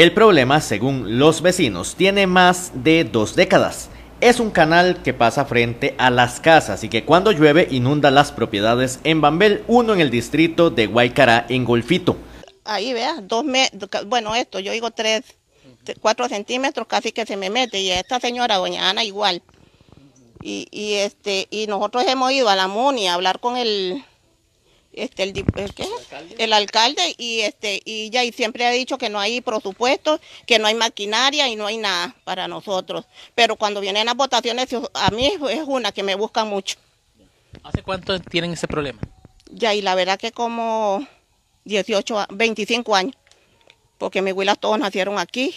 El problema, según los vecinos, tiene más de dos décadas. Es un canal que pasa frente a las casas y que cuando llueve inunda las propiedades en Bambel, uno en el distrito de Guaycará, en Golfito. Ahí vea, dos bueno, esto, yo digo tres, cuatro centímetros casi que se me mete y esta señora, doña Ana, igual. Y, y, este, y nosotros hemos ido a la MUNI a hablar con el, este, el, alcalde? y este y ya siempre ha dicho que no hay presupuesto que no hay maquinaria y no hay nada para nosotros pero cuando vienen las votaciones a mí es una que me busca mucho hace cuánto tienen ese problema ya y la verdad que como 18 25 años porque mis abuelas todos nacieron aquí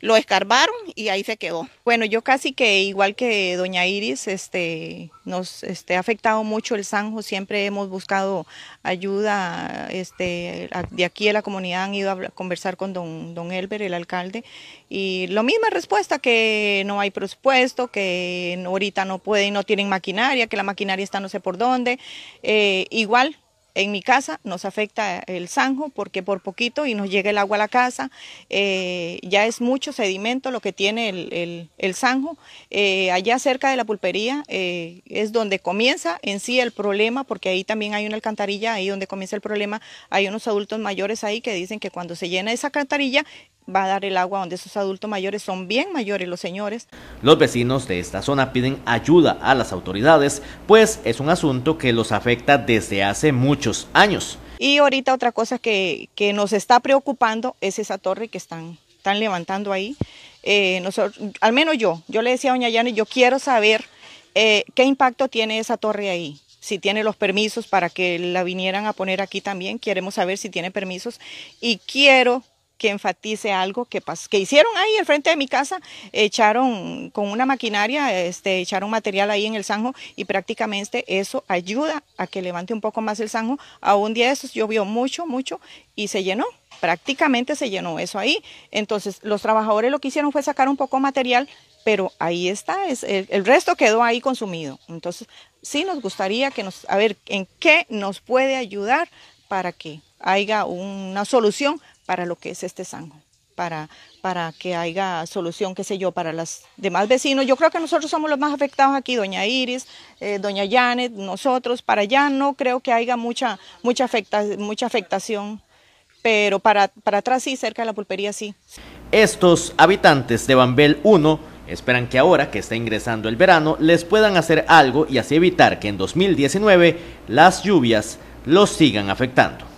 lo escarbaron y ahí se quedó. Bueno, yo casi que igual que doña Iris, este, nos este, ha afectado mucho el Sanjo, siempre hemos buscado ayuda, este, de aquí de la comunidad han ido a conversar con don, don Elber, el alcalde, y lo misma respuesta, que no hay presupuesto, que ahorita no pueden, no tienen maquinaria, que la maquinaria está no sé por dónde, eh, igual en mi casa nos afecta el zanjo porque por poquito y nos llega el agua a la casa, eh, ya es mucho sedimento lo que tiene el, el, zanjo. Eh, allá cerca de la pulpería eh, es donde comienza en sí el problema, porque ahí también hay una alcantarilla, ahí donde comienza el problema, hay unos adultos mayores ahí que dicen que cuando se llena esa alcantarilla va a dar el agua donde esos adultos mayores son bien mayores los señores. Los vecinos de esta zona piden ayuda a las autoridades, pues es un asunto que los afecta desde hace muchos años. Y ahorita otra cosa que, nos está preocupando es esa torre que están, están levantando ahí. Eh, al menos yo, yo le decía a doña Yane, yo quiero saber eh, qué impacto tiene esa torre ahí si tiene los permisos para que la vinieran a poner aquí también. Queremos saber si tiene permisos. Y quiero que enfatice algo que, que hicieron ahí al frente de mi casa, echaron con una maquinaria, este, echaron material ahí en el zanjo y prácticamente eso ayuda a que levante un poco más el zanjo. A un día de esos llovió mucho, mucho y se llenó prácticamente se llenó eso ahí. Entonces, los trabajadores lo que hicieron fue sacar un poco material, pero ahí está, es, el, el, resto quedó ahí consumido. Entonces, sí nos gustaría que nos, a ver, en qué nos puede ayudar para que haya una solución para lo que es este zango, Para, para, que haya solución, qué sé yo, para los demás vecinos. Yo creo que nosotros somos los más afectados aquí, doña Iris, eh, doña Janet, nosotros. Para allá no creo que haya mucha, mucha, mucha afectación, pero para, para atrás sí, cerca de la pulpería sí. Estos habitantes de Bambel 1 esperan que ahora que está ingresando el verano les puedan hacer algo y así evitar que en 2019 las lluvias los sigan afectando.